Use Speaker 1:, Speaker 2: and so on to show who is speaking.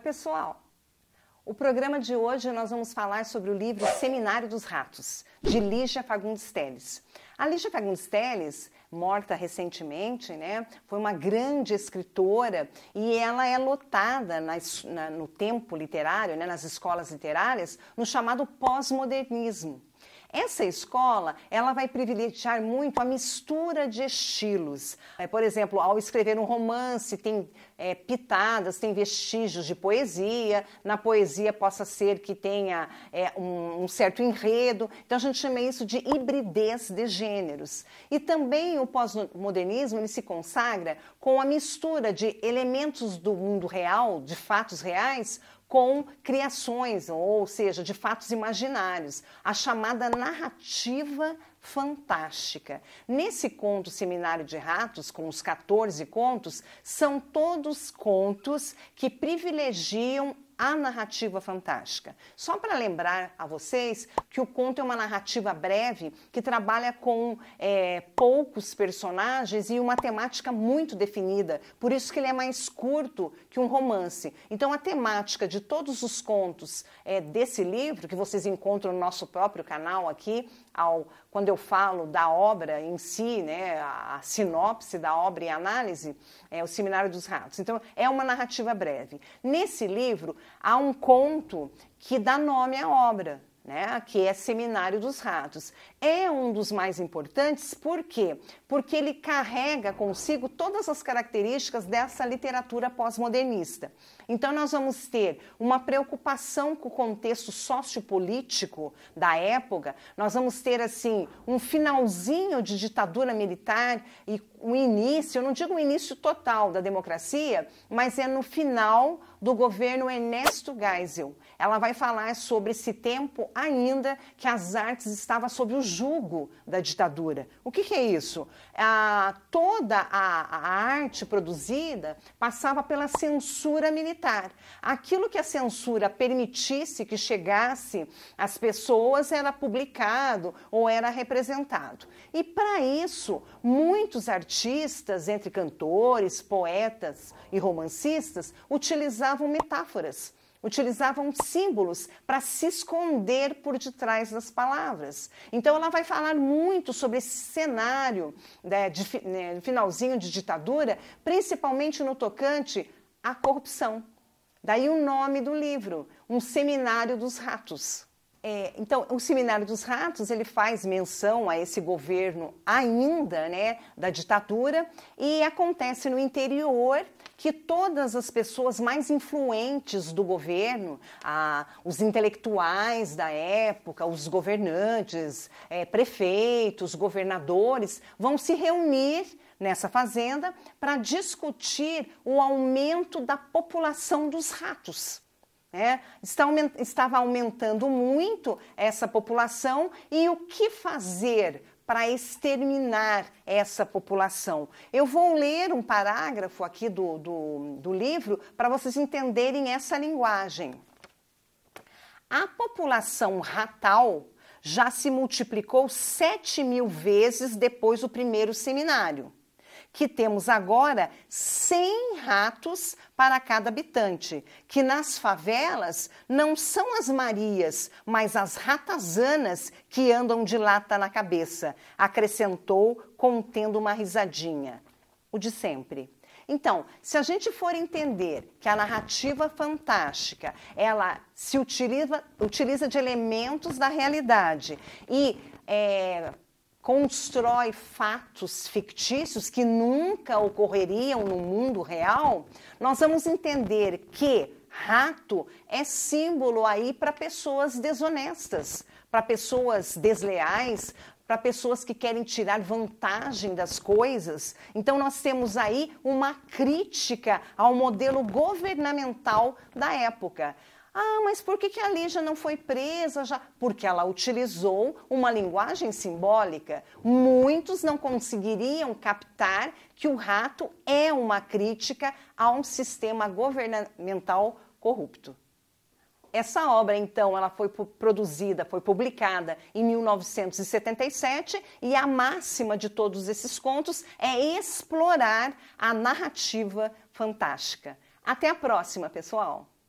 Speaker 1: pessoal. O programa de hoje nós vamos falar sobre o livro Seminário dos Ratos, de Lígia Fagundes Teles. A Lígia Fagundes Teles, morta recentemente, né, foi uma grande escritora e ela é lotada na, no tempo literário, né, nas escolas literárias, no chamado pós-modernismo. Essa escola, ela vai privilegiar muito a mistura de estilos. É, por exemplo, ao escrever um romance, tem é, pitadas, tem vestígios de poesia. Na poesia possa ser que tenha é, um, um certo enredo. Então, a gente chama isso de hibridez de gêneros. E também o pós-modernismo, ele se consagra com a mistura de elementos do mundo real, de fatos reais, com criações, ou seja, de fatos imaginários, a chamada narrativa fantástica. Nesse conto Seminário de Ratos, com os 14 contos, são todos contos que privilegiam a narrativa fantástica. Só para lembrar a vocês que o conto é uma narrativa breve que trabalha com é, poucos personagens e uma temática muito definida, por isso que ele é mais curto que um romance. Então, a temática de todos os contos é, desse livro, que vocês encontram no nosso próprio canal aqui, ao, quando eu falo da obra em si, né, a, a sinopse da obra e a análise, é o Seminário dos Ratos. Então, é uma narrativa breve. Nesse livro, há um conto que dá nome à obra né, que é Seminário dos Ratos. É um dos mais importantes, por quê? Porque ele carrega consigo todas as características dessa literatura pós-modernista. Então, nós vamos ter uma preocupação com o contexto sociopolítico da época, nós vamos ter, assim, um finalzinho de ditadura militar e um início, eu não digo um início total da democracia, mas é no final do governo Ernesto Geisel. Ela vai falar sobre esse tempo ainda que as artes estavam sob o jugo da ditadura. O que, que é isso? A, toda a, a arte produzida passava pela censura militar. Aquilo que a censura permitisse que chegasse às pessoas era publicado ou era representado. E para isso, muitos artistas artistas, entre cantores, poetas e romancistas, utilizavam metáforas, utilizavam símbolos para se esconder por detrás das palavras. Então, ela vai falar muito sobre esse cenário né, de, né, finalzinho de ditadura, principalmente no tocante à corrupção. Daí o nome do livro, Um Seminário dos Ratos. É, então, o Seminário dos Ratos ele faz menção a esse governo ainda né, da ditadura e acontece no interior que todas as pessoas mais influentes do governo, os intelectuais da época, os governantes, é, prefeitos, governadores, vão se reunir nessa fazenda para discutir o aumento da população dos ratos. Né? estava aumentando muito essa população e o que fazer para exterminar essa população. Eu vou ler um parágrafo aqui do, do, do livro para vocês entenderem essa linguagem. A população ratal já se multiplicou 7 mil vezes depois do primeiro seminário que temos agora 100 ratos para cada habitante, que nas favelas não são as Marias, mas as ratazanas que andam de lata na cabeça, acrescentou, contendo uma risadinha. O de sempre. Então, se a gente for entender que a narrativa fantástica, ela se utiliza, utiliza de elementos da realidade e é, constrói fatos fictícios que nunca ocorreriam no mundo real, nós vamos entender que rato é símbolo aí para pessoas desonestas, para pessoas desleais, para pessoas que querem tirar vantagem das coisas. Então, nós temos aí uma crítica ao modelo governamental da época. Ah, mas por que, que a Lígia não foi presa já? Porque ela utilizou uma linguagem simbólica. Muitos não conseguiriam captar que o rato é uma crítica a um sistema governamental corrupto. Essa obra, então, ela foi produzida, foi publicada em 1977 e a máxima de todos esses contos é explorar a narrativa fantástica. Até a próxima, pessoal!